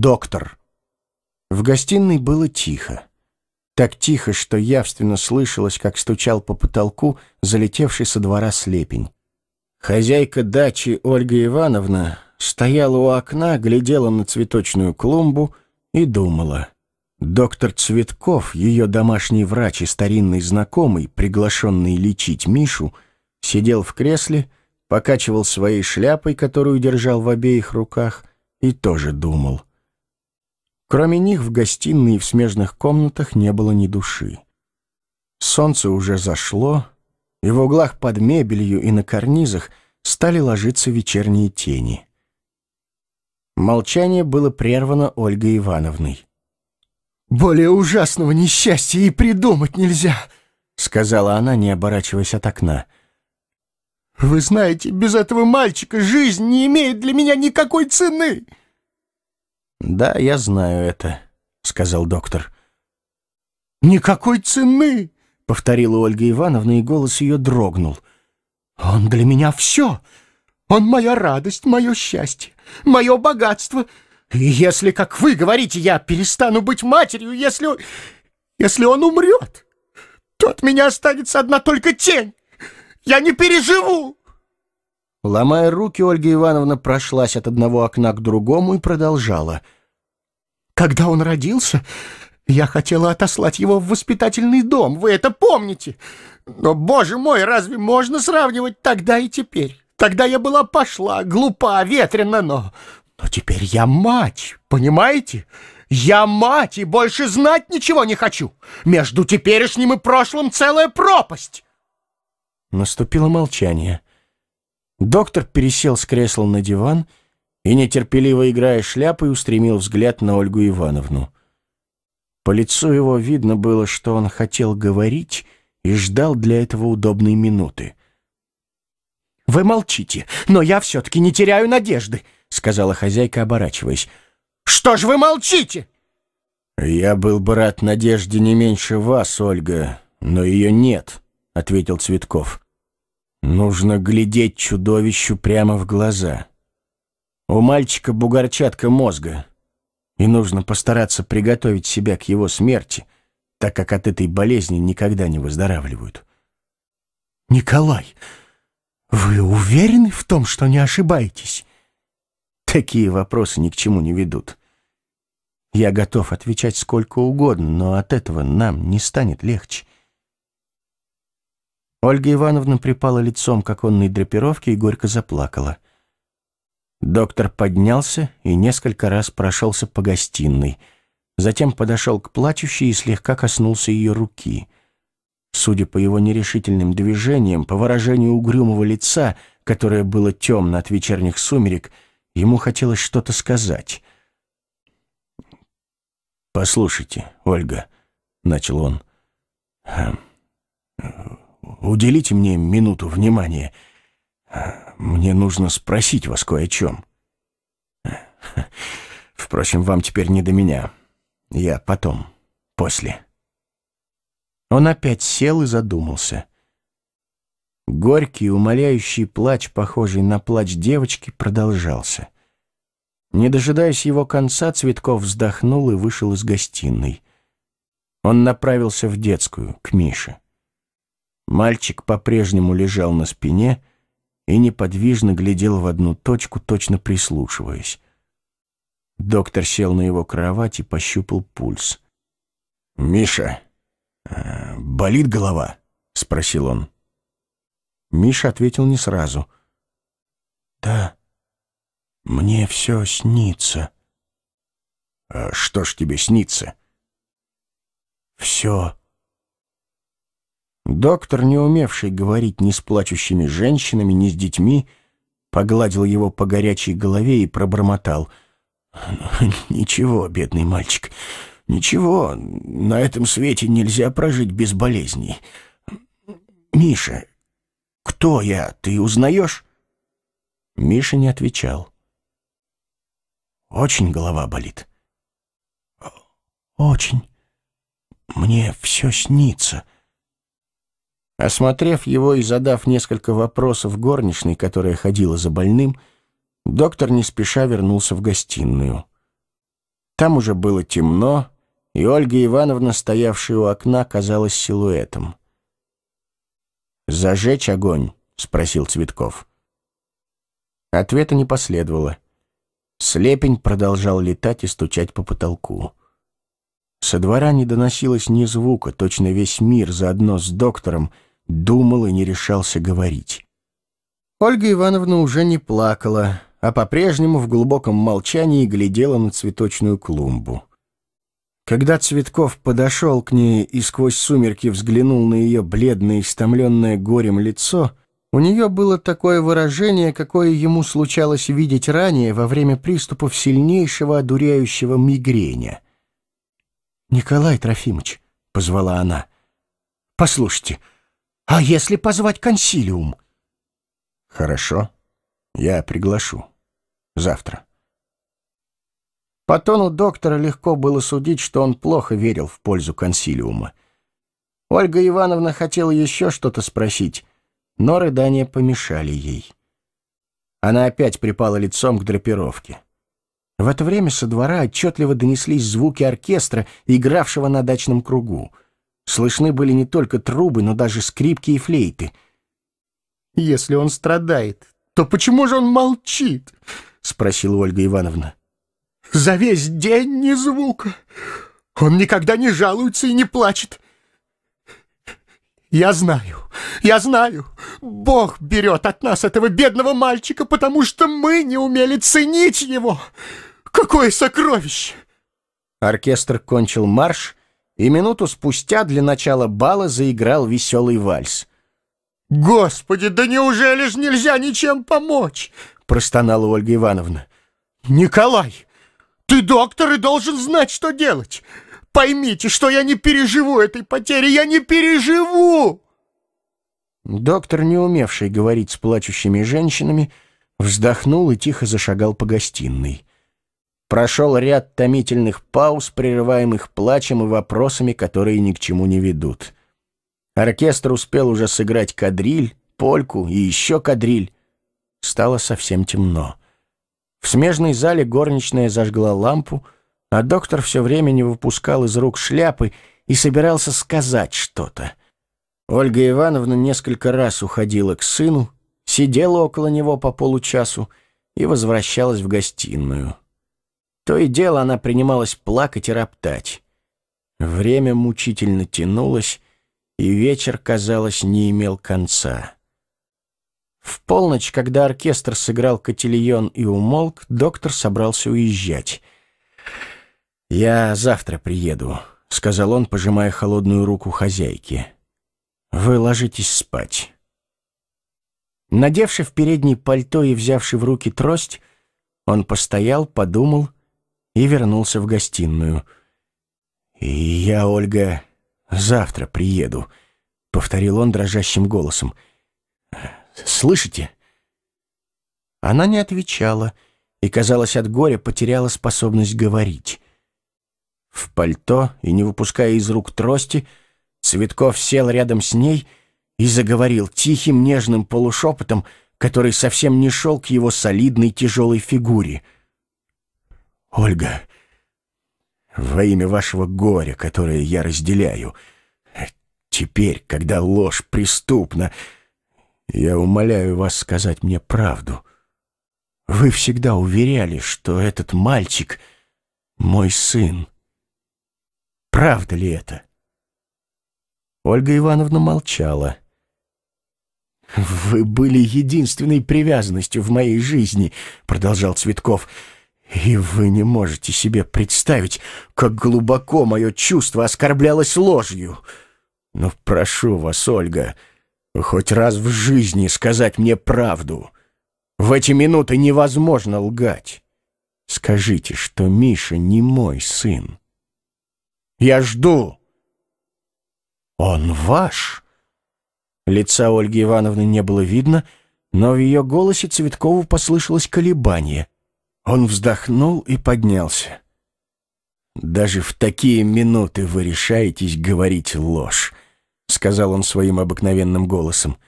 «Доктор!» В гостиной было тихо. Так тихо, что явственно слышалось, как стучал по потолку залетевший со двора слепень. Хозяйка дачи Ольга Ивановна стояла у окна, глядела на цветочную клумбу и думала. Доктор Цветков, ее домашний врач и старинный знакомый, приглашенный лечить Мишу, сидел в кресле, покачивал своей шляпой, которую держал в обеих руках, и тоже думал. Кроме них в гостиной и в смежных комнатах не было ни души. Солнце уже зашло, и в углах под мебелью и на карнизах стали ложиться вечерние тени. Молчание было прервано Ольгой Ивановной. «Более ужасного несчастья и придумать нельзя!» — сказала она, не оборачиваясь от окна. «Вы знаете, без этого мальчика жизнь не имеет для меня никакой цены!» «Да, я знаю это», — сказал доктор. «Никакой цены!» — повторила Ольга Ивановна, и голос ее дрогнул. «Он для меня все! Он моя радость, мое счастье, мое богатство! И если, как вы говорите, я перестану быть матерью, если, если он умрет, то от меня останется одна только тень! Я не переживу!» Ломая руки, Ольга Ивановна прошлась от одного окна к другому и продолжала. «Когда он родился, я хотела отослать его в воспитательный дом, вы это помните. Но, боже мой, разве можно сравнивать тогда и теперь? Тогда я была пошла, глупа, ветрена, но... Но теперь я мать, понимаете?» Я мать и больше знать ничего не хочу. Между теперешним и прошлым целая пропасть. Наступило молчание. Доктор пересел с кресла на диван и, нетерпеливо играя шляпой, устремил взгляд на Ольгу Ивановну. По лицу его видно было, что он хотел говорить и ждал для этого удобной минуты. «Вы молчите, но я все-таки не теряю надежды», — сказала хозяйка, оборачиваясь. «Что ж вы молчите?» «Я был брат надежде не меньше вас, Ольга, но ее нет», — ответил Цветков. Нужно глядеть чудовищу прямо в глаза. У мальчика бугорчатка мозга, и нужно постараться приготовить себя к его смерти, так как от этой болезни никогда не выздоравливают. «Николай, вы уверены в том, что не ошибаетесь?» Такие вопросы ни к чему не ведут. Я готов отвечать сколько угодно, но от этого нам не станет легче. Ольга Ивановна припала лицом к оконной драпировке и горько заплакала. Доктор поднялся и несколько раз прошелся по гостиной, затем подошел к плачущей и слегка коснулся ее руки. Судя по его нерешительным движениям, по выражению угрюмого лица, которое было темно от вечерних сумерек, ему хотелось что-то сказать. «Послушайте, Ольга», — начал он, «Хм. — уделите мне минуту внимания. Мне нужно спросить вас кое о чем. Впрочем, вам теперь не до меня. Я потом, после». Он опять сел и задумался. Горький, умоляющий плач, похожий на плач девочки, продолжался. Не дожидаясь его конца, Цветков вздохнул и вышел из гостиной. Он направился в детскую, к Мише. Мальчик по-прежнему лежал на спине и неподвижно глядел в одну точку, точно прислушиваясь. Доктор сел на его кровать и пощупал пульс. «Миша, а, болит голова?» — спросил он. Миша ответил не сразу. «Да, мне все снится». «А что ж тебе снится?» «Все Доктор, не умевший говорить ни с плачущими женщинами, ни с детьми, погладил его по горячей голове и пробормотал. «Ну, «Ничего, бедный мальчик, ничего, на этом свете нельзя прожить без болезней. Миша, кто я, ты узнаешь?» Миша не отвечал. «Очень голова болит?» «Очень. Мне все снится». Осмотрев его и задав несколько вопросов горничной, которая ходила за больным, доктор не спеша вернулся в гостиную. Там уже было темно, и Ольга Ивановна, стоявшая у окна, казалась силуэтом. «Зажечь огонь?» — спросил Цветков. Ответа не последовало. Слепень продолжал летать и стучать по потолку. Со двора не доносилось ни звука, точно весь мир заодно с доктором — думал и не решался говорить. Ольга Ивановна уже не плакала, а по-прежнему в глубоком молчании глядела на цветочную клумбу. Когда Цветков подошел к ней и сквозь сумерки взглянул на ее бледное, истомленное горем лицо, у нее было такое выражение, какое ему случалось видеть ранее во время приступов сильнейшего одуряющего мигреня. «Николай Трофимович», — позвала она, — «послушайте, — а если позвать консилиум? Хорошо, я приглашу. Завтра. По тону доктора легко было судить, что он плохо верил в пользу консилиума. Ольга Ивановна хотела еще что-то спросить, но рыдания помешали ей. Она опять припала лицом к драпировке. В это время со двора отчетливо донеслись звуки оркестра, игравшего на дачном кругу — Слышны были не только трубы, но даже скрипки и флейты. «Если он страдает, то почему же он молчит?» — спросила Ольга Ивановна. «За весь день ни звука. Он никогда не жалуется и не плачет. Я знаю, я знаю, Бог берет от нас этого бедного мальчика, потому что мы не умели ценить его. Какое сокровище!» Оркестр кончил марш, и минуту спустя для начала бала заиграл веселый вальс. «Господи, да неужели ж нельзя ничем помочь?» — простонала Ольга Ивановна. «Николай, ты доктор и должен знать, что делать. Поймите, что я не переживу этой потери, я не переживу!» Доктор, не умевший говорить с плачущими женщинами, вздохнул и тихо зашагал по гостиной. Прошел ряд томительных пауз, прерываемых плачем и вопросами, которые ни к чему не ведут. Оркестр успел уже сыграть кадриль, польку и еще кадриль. Стало совсем темно. В смежной зале горничная зажгла лампу, а доктор все время не выпускал из рук шляпы и собирался сказать что-то. Ольга Ивановна несколько раз уходила к сыну, сидела около него по получасу и возвращалась в гостиную. То и дело она принималась плакать и роптать. Время мучительно тянулось, и вечер, казалось, не имел конца. В полночь, когда оркестр сыграл котельон и умолк, доктор собрался уезжать. «Я завтра приеду», — сказал он, пожимая холодную руку хозяйки. «Вы ложитесь спать». Надевши в передний пальто и взявши в руки трость, он постоял, подумал — и вернулся в гостиную. «И я, Ольга, завтра приеду», — повторил он дрожащим голосом. «Слышите?» Она не отвечала и, казалось, от горя потеряла способность говорить. В пальто и не выпуская из рук трости, Цветков сел рядом с ней и заговорил тихим нежным полушепотом, который совсем не шел к его солидной тяжелой фигуре — Ольга, во имя вашего горя, которое я разделяю, теперь, когда ложь преступна, я умоляю вас сказать мне правду. Вы всегда уверяли, что этот мальчик — мой сын. Правда ли это?» Ольга Ивановна молчала. «Вы были единственной привязанностью в моей жизни», — продолжал Цветков. И вы не можете себе представить, как глубоко мое чувство оскорблялось ложью. Но прошу вас, Ольга, хоть раз в жизни сказать мне правду. В эти минуты невозможно лгать. Скажите, что Миша не мой сын. Я жду. Он ваш? Лица Ольги Ивановны не было видно, но в ее голосе Цветкову послышалось колебание — он вздохнул и поднялся. «Даже в такие минуты вы решаетесь говорить ложь», — сказал он своим обыкновенным голосом.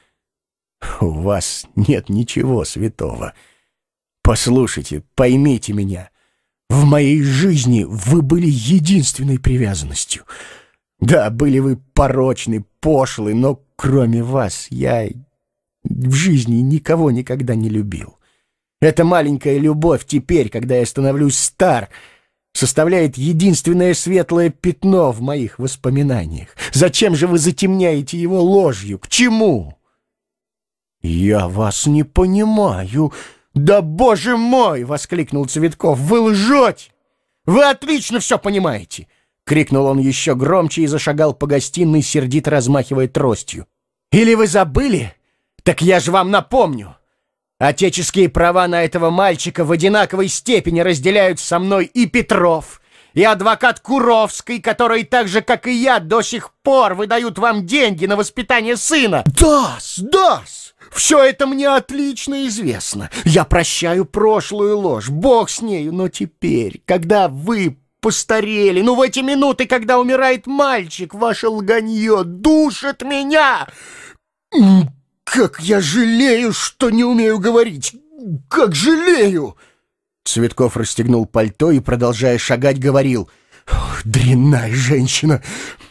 «У вас нет ничего святого. Послушайте, поймите меня. В моей жизни вы были единственной привязанностью. Да, были вы порочны, пошлы, но кроме вас я в жизни никого никогда не любил. Эта маленькая любовь теперь, когда я становлюсь стар, составляет единственное светлое пятно в моих воспоминаниях. Зачем же вы затемняете его ложью? К чему? Я вас не понимаю. Да, боже мой! — воскликнул Цветков. Вы лжете! Вы отлично все понимаете! — крикнул он еще громче и зашагал по гостиной, сердито размахивая тростью. Или вы забыли? Так я же вам напомню. Отеческие права на этого мальчика в одинаковой степени разделяют со мной и Петров, и адвокат Куровский, который так же, как и я, до сих пор выдают вам деньги на воспитание сына. Дас, дас! Все это мне отлично известно. Я прощаю прошлую ложь, бог с нею, но теперь, когда вы постарели, ну в эти минуты, когда умирает мальчик, ваше лганье душит меня. «Как я жалею, что не умею говорить! Как жалею!» Цветков расстегнул пальто и, продолжая шагать, говорил. «Дрянная женщина!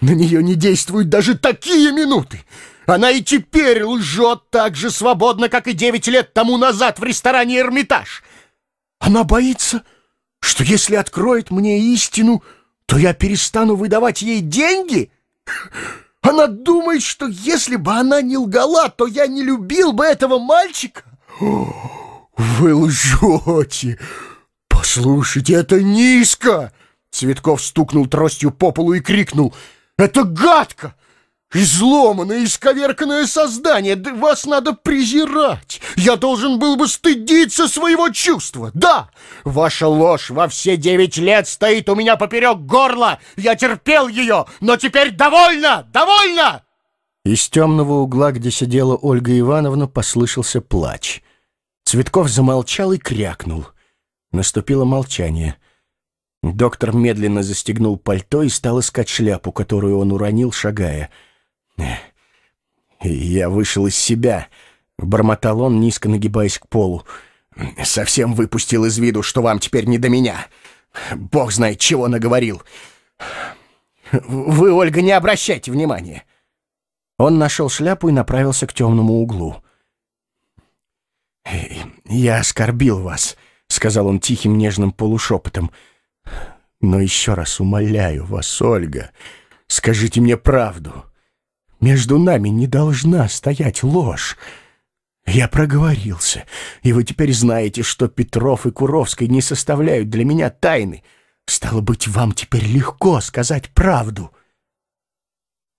На нее не действуют даже такие минуты! Она и теперь лжет так же свободно, как и девять лет тому назад в ресторане «Эрмитаж». Она боится, что если откроет мне истину, то я перестану выдавать ей деньги?» Она думает, что если бы она не лгала, то я не любил бы этого мальчика. Вы лжете. Послушайте, это низко. Цветков стукнул тростью по полу и крикнул. Это гадко. Изломанное, исковерканное создание, да вас надо презирать. Я должен был бы стыдиться своего чувства. Да, ваша ложь во все девять лет стоит у меня поперек горла. Я терпел ее, но теперь довольно, довольно!» Из темного угла, где сидела Ольга Ивановна, послышался плач. Цветков замолчал и крякнул. Наступило молчание. Доктор медленно застегнул пальто и стал искать шляпу, которую он уронил, шагая — Э, «Я вышел из себя», — бормотал он, низко нагибаясь к полу. «Совсем выпустил из виду, что вам теперь не до меня. Бог знает, чего наговорил. Вы, Ольга, не обращайте внимания». Он нашел шляпу и направился к темному углу. «Э, «Я оскорбил вас», — сказал он тихим нежным полушепотом. «Но еще раз умоляю вас, Ольга, скажите мне правду». Между нами не должна стоять ложь. Я проговорился, и вы теперь знаете, что Петров и Куровский не составляют для меня тайны. Стало быть, вам теперь легко сказать правду.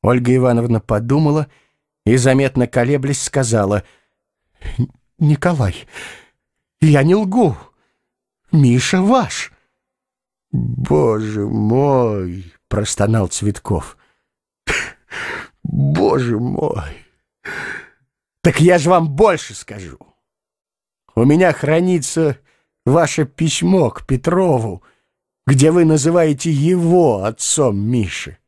Ольга Ивановна подумала и, заметно колеблясь, сказала, «Николай, я не лгу. Миша ваш». «Боже мой!» — простонал Цветков. Боже мой! Так я же вам больше скажу. У меня хранится ваше письмо к Петрову, где вы называете его отцом Миши.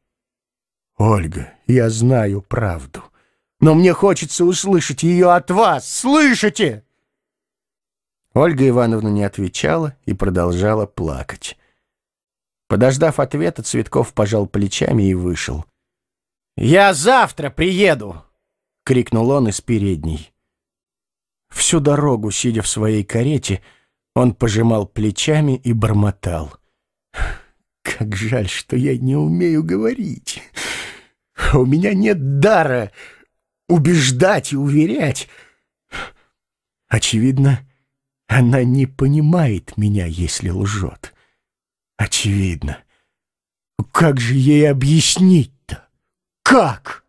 Ольга, я знаю правду, но мне хочется услышать ее от вас. Слышите? Ольга Ивановна не отвечала и продолжала плакать. Подождав ответа, Цветков пожал плечами и вышел. «Я завтра приеду!» — крикнул он из передней. Всю дорогу, сидя в своей карете, он пожимал плечами и бормотал. «Как жаль, что я не умею говорить. У меня нет дара убеждать и уверять. Очевидно, она не понимает меня, если лжет. Очевидно. Как же ей объяснить?» Как?